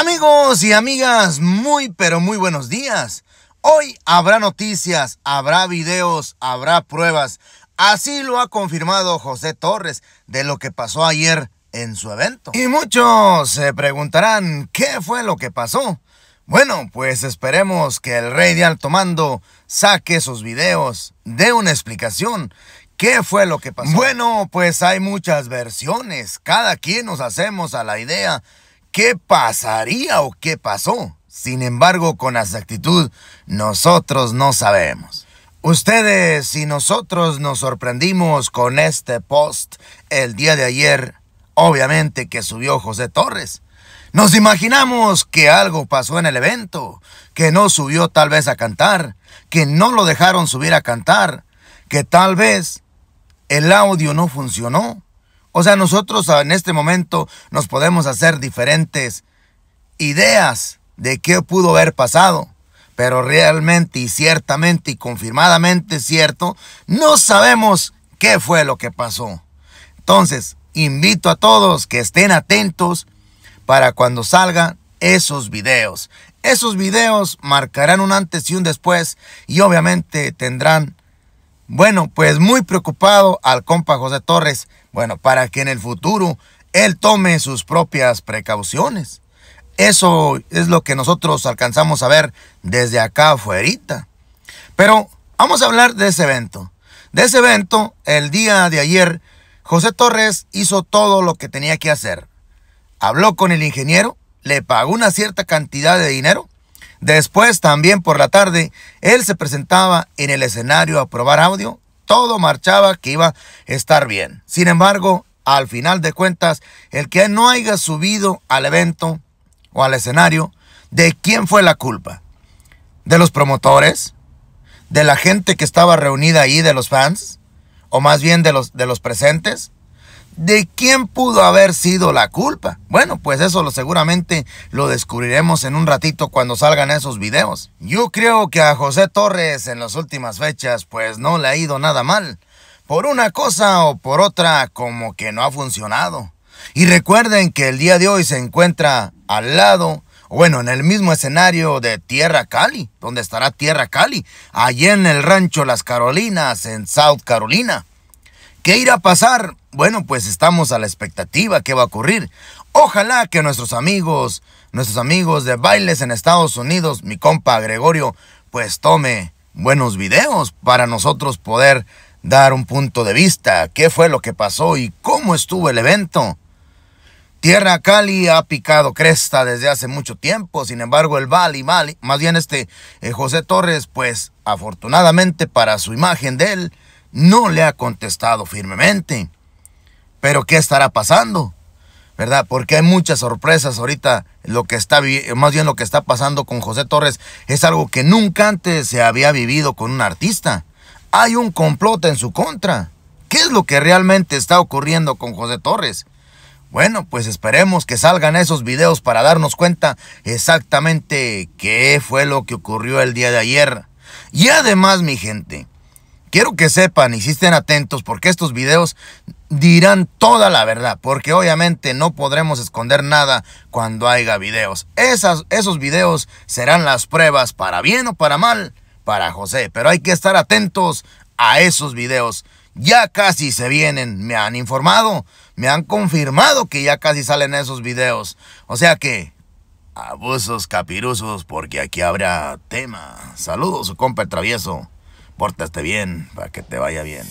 Amigos y amigas, muy pero muy buenos días. Hoy habrá noticias, habrá videos, habrá pruebas. Así lo ha confirmado José Torres de lo que pasó ayer en su evento. Y muchos se preguntarán, ¿qué fue lo que pasó? Bueno, pues esperemos que el rey de alto mando saque sus videos, dé una explicación. ¿Qué fue lo que pasó? Bueno, pues hay muchas versiones. Cada quien nos hacemos a la idea qué pasaría o qué pasó. Sin embargo, con exactitud, nosotros no sabemos. Ustedes y nosotros nos sorprendimos con este post el día de ayer, obviamente que subió José Torres. Nos imaginamos que algo pasó en el evento, que no subió tal vez a cantar, que no lo dejaron subir a cantar, que tal vez el audio no funcionó, o sea, nosotros en este momento nos podemos hacer diferentes ideas de qué pudo haber pasado, pero realmente y ciertamente y confirmadamente cierto, no sabemos qué fue lo que pasó. Entonces, invito a todos que estén atentos para cuando salgan esos videos. Esos videos marcarán un antes y un después y obviamente tendrán bueno, pues muy preocupado al compa José Torres, bueno, para que en el futuro él tome sus propias precauciones. Eso es lo que nosotros alcanzamos a ver desde acá afuera. Pero vamos a hablar de ese evento. De ese evento, el día de ayer, José Torres hizo todo lo que tenía que hacer. Habló con el ingeniero, le pagó una cierta cantidad de dinero Después, también por la tarde, él se presentaba en el escenario a probar audio. Todo marchaba que iba a estar bien. Sin embargo, al final de cuentas, el que no haya subido al evento o al escenario, ¿de quién fue la culpa? ¿De los promotores? ¿De la gente que estaba reunida ahí, de los fans? ¿O más bien de los, de los presentes? ¿De quién pudo haber sido la culpa? Bueno, pues eso lo, seguramente lo descubriremos en un ratito cuando salgan esos videos. Yo creo que a José Torres en las últimas fechas pues no le ha ido nada mal. Por una cosa o por otra como que no ha funcionado. Y recuerden que el día de hoy se encuentra al lado, bueno, en el mismo escenario de Tierra Cali, donde estará Tierra Cali, allí en el rancho Las Carolinas, en South Carolina. ¿Qué irá a pasar? bueno, pues estamos a la expectativa qué va a ocurrir. Ojalá que nuestros amigos, nuestros amigos de bailes en Estados Unidos, mi compa Gregorio, pues tome buenos videos para nosotros poder dar un punto de vista, qué fue lo que pasó y cómo estuvo el evento. Tierra Cali ha picado cresta desde hace mucho tiempo, sin embargo el Bali, más bien este eh, José Torres, pues afortunadamente para su imagen de él, no le ha contestado firmemente. Pero ¿qué estará pasando? ¿Verdad? Porque hay muchas sorpresas ahorita. Lo que está, más bien lo que está pasando con José Torres es algo que nunca antes se había vivido con un artista. Hay un complot en su contra. ¿Qué es lo que realmente está ocurriendo con José Torres? Bueno, pues esperemos que salgan esos videos para darnos cuenta exactamente qué fue lo que ocurrió el día de ayer. Y además, mi gente, Quiero que sepan y si estén atentos porque estos videos dirán toda la verdad, porque obviamente no podremos esconder nada cuando haya videos. esos videos serán las pruebas para bien o para mal para José, pero hay que estar atentos a esos videos. Ya casi se vienen, me han informado, me han confirmado que ya casi salen esos videos. O sea que, abusos capirusos, porque aquí habrá tema. Saludos, su compa el travieso. Pórtate bien para que te vaya bien.